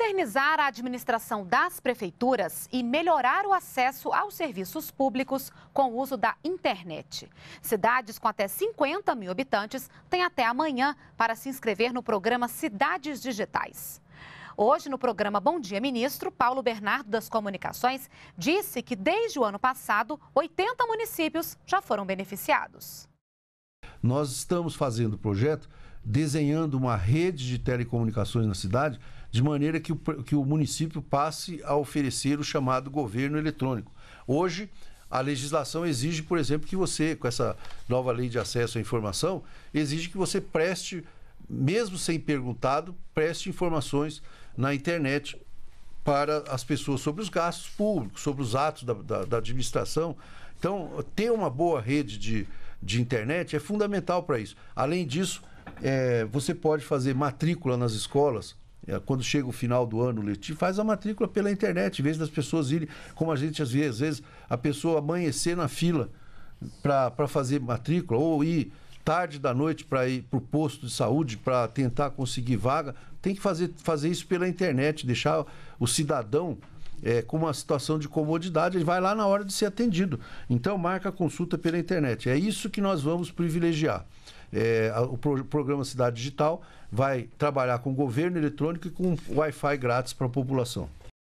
Modernizar a administração das prefeituras e melhorar o acesso aos serviços públicos com o uso da internet. Cidades com até 50 mil habitantes têm até amanhã para se inscrever no programa Cidades Digitais. Hoje, no programa Bom Dia Ministro, Paulo Bernardo das Comunicações disse que desde o ano passado, 80 municípios já foram beneficiados. Nós estamos fazendo o projeto desenhando uma rede de telecomunicações na cidade, de maneira que o, que o município passe a oferecer o chamado governo eletrônico. Hoje, a legislação exige, por exemplo, que você, com essa nova lei de acesso à informação, exige que você preste, mesmo sem perguntado, preste informações na internet para as pessoas sobre os gastos públicos, sobre os atos da, da, da administração. Então, ter uma boa rede de, de internet é fundamental para isso. Além disso, é, você pode fazer matrícula nas escolas é, quando chega o final do ano letivo, faz a matrícula pela internet, em vez das pessoas irem, como a gente às vezes, às vezes a pessoa amanhecer na fila para fazer matrícula, ou ir tarde da noite para ir para o posto de saúde para tentar conseguir vaga, tem que fazer, fazer isso pela internet, deixar o cidadão é, com uma situação de comodidade, ele vai lá na hora de ser atendido. Então marca a consulta pela internet. É isso que nós vamos privilegiar. É, o pro, programa Cidade Digital vai trabalhar com governo eletrônico e com Wi-Fi grátis para a população.